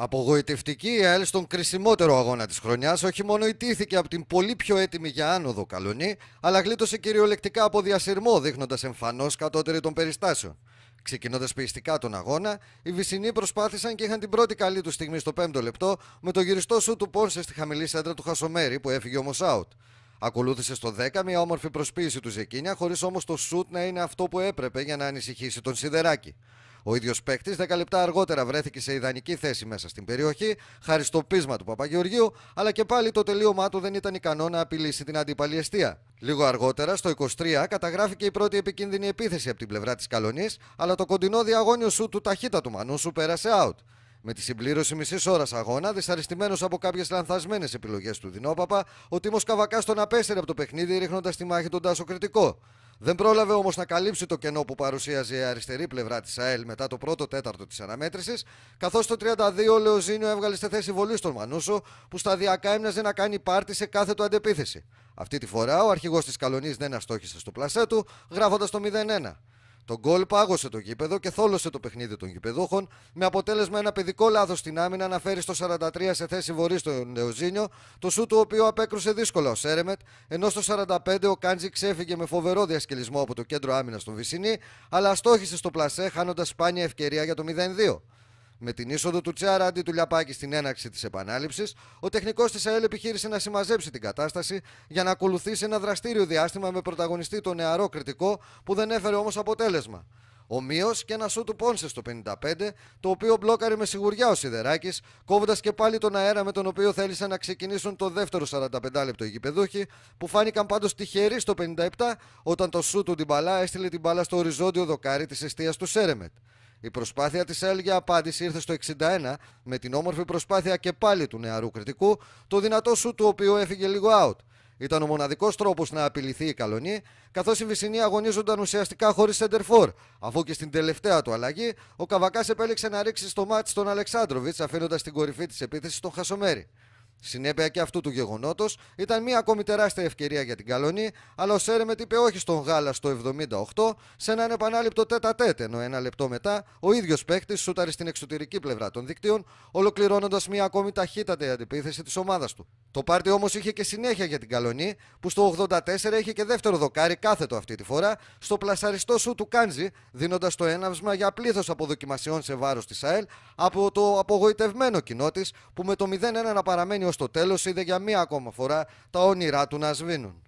Απογοητευτική η ΑΕΛ στον κρισιμότερο αγώνα της χρονιάς όχι μόνο ιτήθηκε από την πολύ πιο έτοιμη για άνοδο Καλονή, αλλά γλίτωσε κυριολεκτικά από διασυρμό, δείχνοντας εμφανώς κατώτερη των περιστάσεων. Ξεκινώντας πιεστικά τον αγώνα, οι Βυσσινοί προσπάθησαν και είχαν την πρώτη καλή τους στιγμή στο 5ο λεπτό με το γυριστό σου του Πόνσε στη χαμηλή σέντρα του Χασομέρη που έφυγε όμως out. Ακολούθησε στο 10 μια όμορφη προσποίηση του Ζεκίνια, χωρίς όμως το σουτ να είναι αυτό που έπρεπε για να ανησυχήσει τον Σιδεράκη. Ο ίδιος παίκτης 10 λεπτά αργότερα βρέθηκε σε ιδανική θέση μέσα στην περιοχή, χάρη στο πείσμα του Παπαγεωργίου, αλλά και πάλι το τελείωμά του δεν ήταν ικανό να απειλήσει την αντίπαλη Λίγο αργότερα, στο 23, καταγράφηκε η πρώτη επικίνδυνη επίθεση από την πλευρά της Καλονής, αλλά το κοντινό διαγώνιο σου του ταχύτατου του σου πέρασε out. Με τη συμπλήρωση μισής ώρας αγώνα, δυσαρεστημένος από κάποιες λανθασμένες επιλογές του Δινόπαπα, ο Τίμος Καβακάς τον απέστερε από το παιχνίδι ρίχνοντας τη μάχη τον Τάσο δεν πρόλαβε όμως να καλύψει το κενό που παρουσίαζε η αριστερή πλευρά της ΑΕΛ μετά το πρώτο τέταρτο της αναμέτρησης, καθώς το 32 ο Λεωζίνιο έβγαλε στη θέση βολής στον Μανούσο, που σταδιακά έμοιαζε να κάνει πάρτι σε κάθε του αντεπίθεση. Αυτή τη φορά ο αρχηγός της Καλονής δεν αστόχησε στο πλασέ του, γράφοντας το 0-1. Το γκολ πάγωσε το γήπεδο και θόλωσε το παιχνίδι των γηπεδούχων, με αποτέλεσμα ένα παιδικό λάθος στην άμυνα να φέρει στο 43 σε θέση βορή στο Νεοζίνιο, το σου του οποίου απέκρουσε δύσκολα ο Σέρεμετ, ενώ στο 45 ο Κάντζη ξέφυγε με φοβερό διασκελισμό από το κέντρο άμυνας στον Βυσινή, αλλά στόχησε στο πλασέ χάνοντας σπάνια ευκαιρία για το 0-2. Με την είσοδο του Τσάρα αντί του Λιαπάκη στην έναρξη της επανάληψης, ο τεχνικός της ΑΕΛ επιχείρησε να συμμαζέψει την κατάσταση για να ακολουθήσει ένα δραστήριο διάστημα με πρωταγωνιστή το νεαρό κριτικό που δεν έφερε όμως αποτέλεσμα. Ομοίω και ένα σου του Πόνσε στο 55, το οποίο μπλόκαρε με σιγουριά ο Σιδεράκης, κόβοντας και πάλι τον αέρα με τον οποίο θέλησαν να ξεκινήσουν το δεύτερο 45 λεπτό οι γηπεδούχοι, που φάνηκαν πάντως τυχεροί στο 57 όταν το σου του Ντιμπαλά έστειλε την μπάλα στο οριζόντιο δοκάρι της αιστεία του Σέρεμετ. Η προσπάθεια της ΑΕΛ για απάντηση ήρθε στο 61 με την όμορφη προσπάθεια και πάλι του νεαρού κριτικού, το δυνατό σου του οποίου έφυγε λίγο out. Ήταν ο μοναδικός τρόπος να απειληθεί η Καλονή, καθώς οι Βυσσινοί αγωνίζονταν ουσιαστικά χωρίς σεντερφόρ, αφού και στην τελευταία του αλλαγή ο Καβακάς επέλεξε να ρίξει στο μάτι τον Αλεξάνδροβιτς αφήνοντας την κορυφή της επίθεσης στον Χασομέρη. Συνέπεια και αυτού του γεγονότος ήταν μια ακόμη τεράστια ευκαιρία για την Καλονή, αλλά ο Σέρεμετ είπε όχι στον Γάλα στο 78 σε έναν επανάληπτο τέτα τέτ, ενώ ένα λεπτό μετά ο ίδιος παίκτης σούταρε στην εξωτερική πλευρά των δικτύων, ολοκληρώνοντας μια ακόμη ταχύτατη αντιπίθεση της ομάδας του. Το πάρτι όμως είχε και συνέχεια για την Καλονή που στο 84 είχε και δεύτερο δοκάρι κάθετο αυτή τη φορά στο πλασαριστό σου του Κάντζη, δίνοντας το έναυσμα για πλήθος αποδοκιμασιών σε βάρος της ΑΕΛ από το απογοητευμένο κοινό της που με το 0-1 να παραμένει ως το τέλος είδε για μία ακόμα φορά τα όνειρά του να σβήνουν.